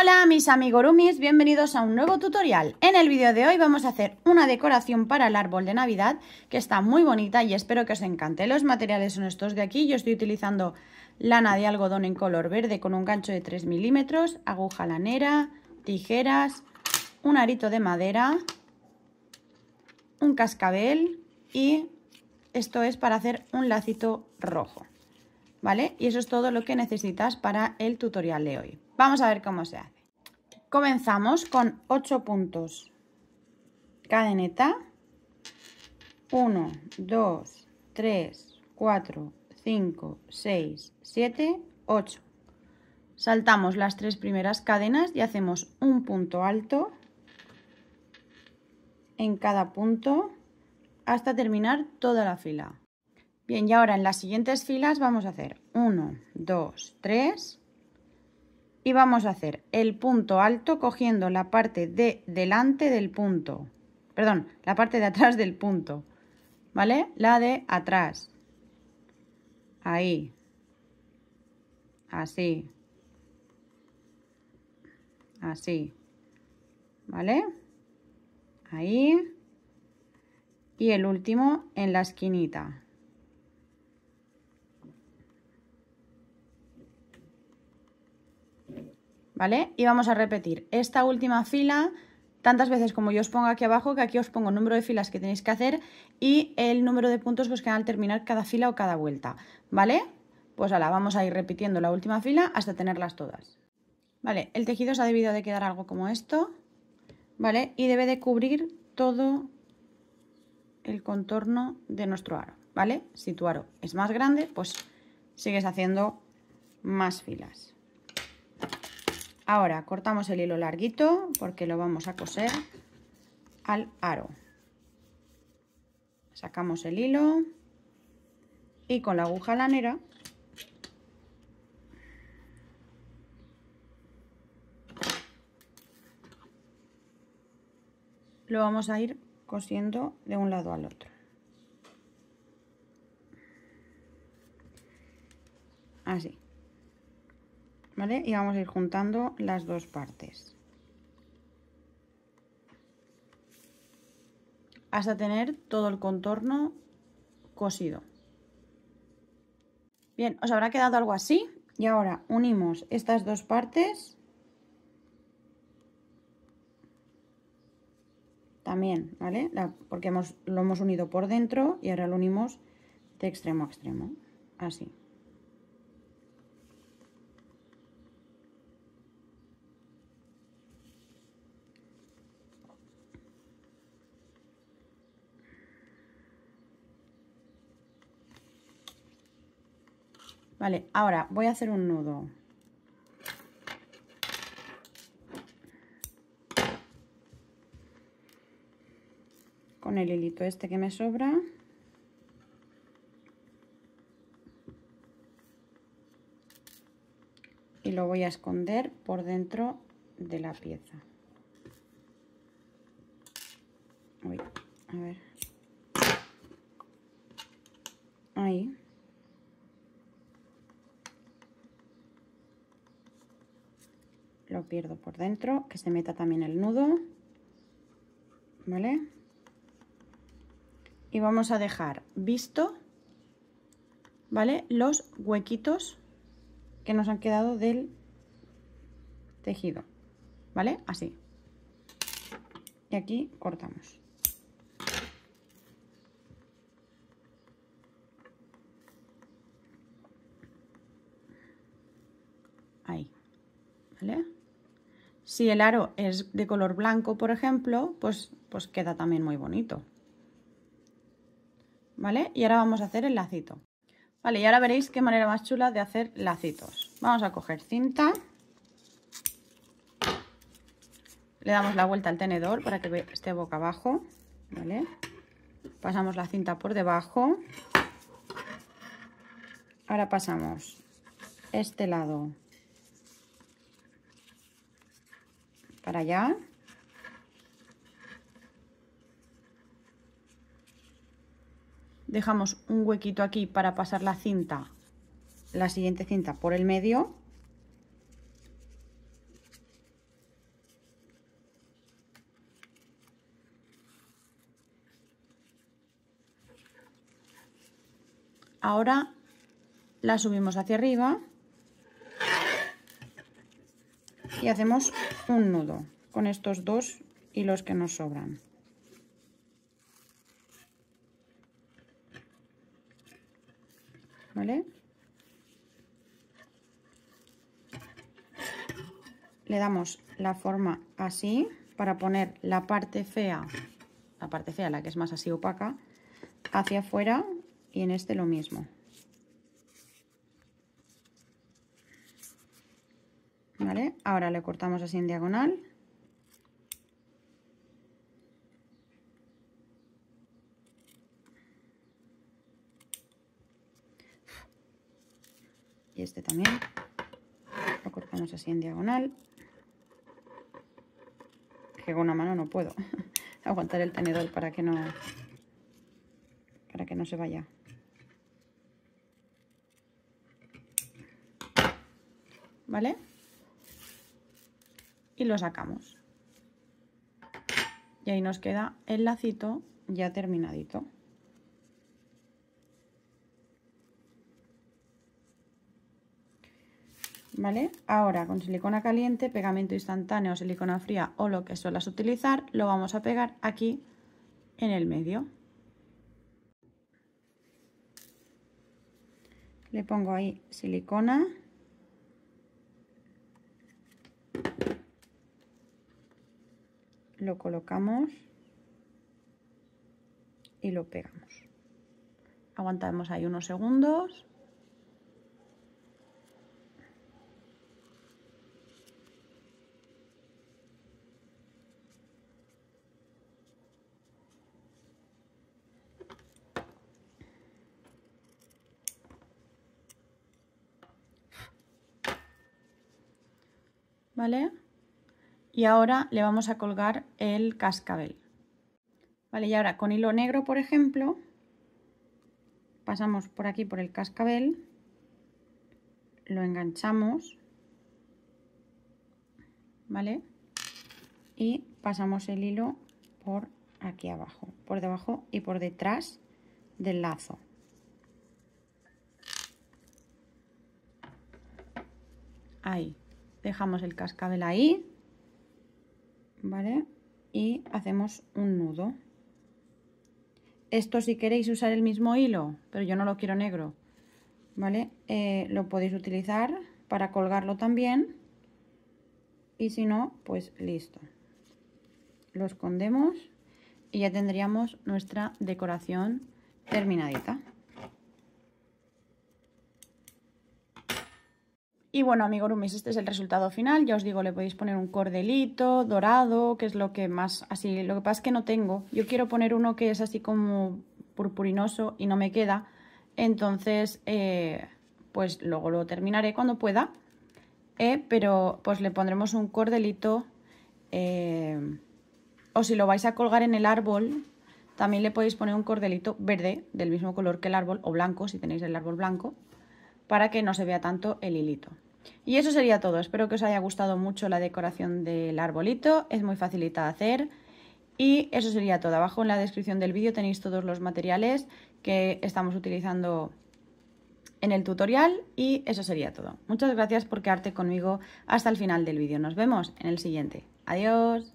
Hola mis amigurumis, bienvenidos a un nuevo tutorial. En el vídeo de hoy vamos a hacer una decoración para el árbol de Navidad que está muy bonita y espero que os encante. Los materiales son estos de aquí, yo estoy utilizando lana de algodón en color verde con un gancho de 3 milímetros, aguja lanera, tijeras, un arito de madera, un cascabel y esto es para hacer un lacito rojo. ¿Vale? Y eso es todo lo que necesitas para el tutorial de hoy. Vamos a ver cómo se hace. Comenzamos con 8 puntos. Cadeneta. 1, 2, 3, 4, 5, 6, 7, 8. Saltamos las tres primeras cadenas y hacemos un punto alto en cada punto hasta terminar toda la fila. Bien, y ahora en las siguientes filas vamos a hacer 1, 2, 3, y vamos a hacer el punto alto cogiendo la parte de delante del punto, perdón, la parte de atrás del punto, ¿vale? La de atrás. Ahí. Así. Así. ¿Vale? Ahí. Y el último en la esquinita. ¿vale? Y vamos a repetir esta última fila tantas veces como yo os pongo aquí abajo, que aquí os pongo el número de filas que tenéis que hacer y el número de puntos que os quedan al terminar cada fila o cada vuelta, ¿vale? Pues ahora vamos a ir repitiendo la última fila hasta tenerlas todas. Vale, el tejido se ha debido de quedar algo como esto, ¿vale? Y debe de cubrir todo el contorno de nuestro aro, ¿vale? Si tu aro es más grande, pues sigues haciendo más filas. Ahora cortamos el hilo larguito porque lo vamos a coser al aro. Sacamos el hilo y con la aguja lanera lo vamos a ir cosiendo de un lado al otro. Así. Y vamos a ir juntando las dos partes. Hasta tener todo el contorno cosido. Bien, os habrá quedado algo así. Y ahora unimos estas dos partes. También, ¿vale? porque lo hemos unido por dentro y ahora lo unimos de extremo a extremo. Así. Vale, ahora voy a hacer un nudo. Con el hilito este que me sobra. Y lo voy a esconder por dentro de la pieza. lo pierdo por dentro, que se meta también el nudo, ¿vale? Y vamos a dejar visto, ¿vale? Los huequitos que nos han quedado del tejido, ¿vale? Así. Y aquí cortamos. Ahí, ¿vale? Si el aro es de color blanco, por ejemplo, pues, pues queda también muy bonito. ¿Vale? Y ahora vamos a hacer el lacito. Vale, y ahora veréis qué manera más chula de hacer lacitos. Vamos a coger cinta. Le damos la vuelta al tenedor para que esté boca abajo. ¿Vale? Pasamos la cinta por debajo. Ahora pasamos este lado allá. Dejamos un huequito aquí para pasar la cinta, la siguiente cinta por el medio. Ahora la subimos hacia arriba y hacemos un nudo con estos dos y los que nos sobran le damos la forma así para poner la parte fea la parte fea, la que es más así opaca hacia afuera y en este lo mismo Ahora le cortamos así en diagonal. Y este también. Lo cortamos así en diagonal. Que con una mano no puedo aguantar el tenedor para que no para que no se vaya. ¿Vale? y lo sacamos. Y ahí nos queda el lacito ya terminadito. ¿Vale? Ahora con silicona caliente, pegamento instantáneo, silicona fría o lo que suelas utilizar, lo vamos a pegar aquí en el medio. Le pongo ahí silicona lo colocamos y lo pegamos. Aguantamos ahí unos segundos. ¿Vale? Y ahora le vamos a colgar el cascabel. Vale, y ahora con hilo negro, por ejemplo, pasamos por aquí por el cascabel, lo enganchamos, ¿vale? Y pasamos el hilo por aquí abajo, por debajo y por detrás del lazo. Ahí, dejamos el cascabel ahí ¿vale? Y hacemos un nudo. Esto si queréis usar el mismo hilo, pero yo no lo quiero negro, ¿vale? Eh, lo podéis utilizar para colgarlo también y si no, pues listo. Lo escondemos y ya tendríamos nuestra decoración terminadita. Y bueno, Rumis, este es el resultado final. Ya os digo, le podéis poner un cordelito dorado, que es lo que más así... Lo que pasa es que no tengo. Yo quiero poner uno que es así como purpurinoso y no me queda. Entonces, eh, pues luego lo terminaré cuando pueda. Eh, pero pues le pondremos un cordelito. Eh, o si lo vais a colgar en el árbol, también le podéis poner un cordelito verde, del mismo color que el árbol, o blanco, si tenéis el árbol blanco, para que no se vea tanto el hilito. Y eso sería todo. Espero que os haya gustado mucho la decoración del arbolito. Es muy facilita de hacer. Y eso sería todo. Abajo en la descripción del vídeo tenéis todos los materiales que estamos utilizando en el tutorial. Y eso sería todo. Muchas gracias por quedarte conmigo hasta el final del vídeo. Nos vemos en el siguiente. Adiós.